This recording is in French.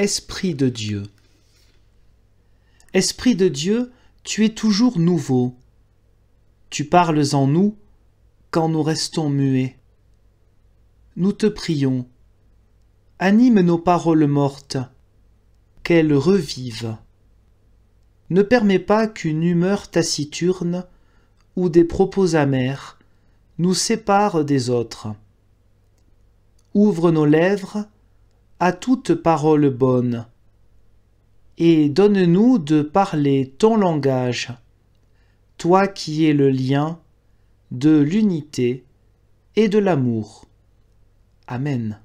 Esprit de Dieu. Esprit de Dieu, tu es toujours nouveau. Tu parles en nous quand nous restons muets. Nous te prions. Anime nos paroles mortes, qu'elles revivent. Ne permets pas qu'une humeur taciturne ou des propos amers nous séparent des autres. Ouvre nos lèvres à toute parole bonne, et donne-nous de parler ton langage, toi qui es le lien de l'unité et de l'amour. Amen.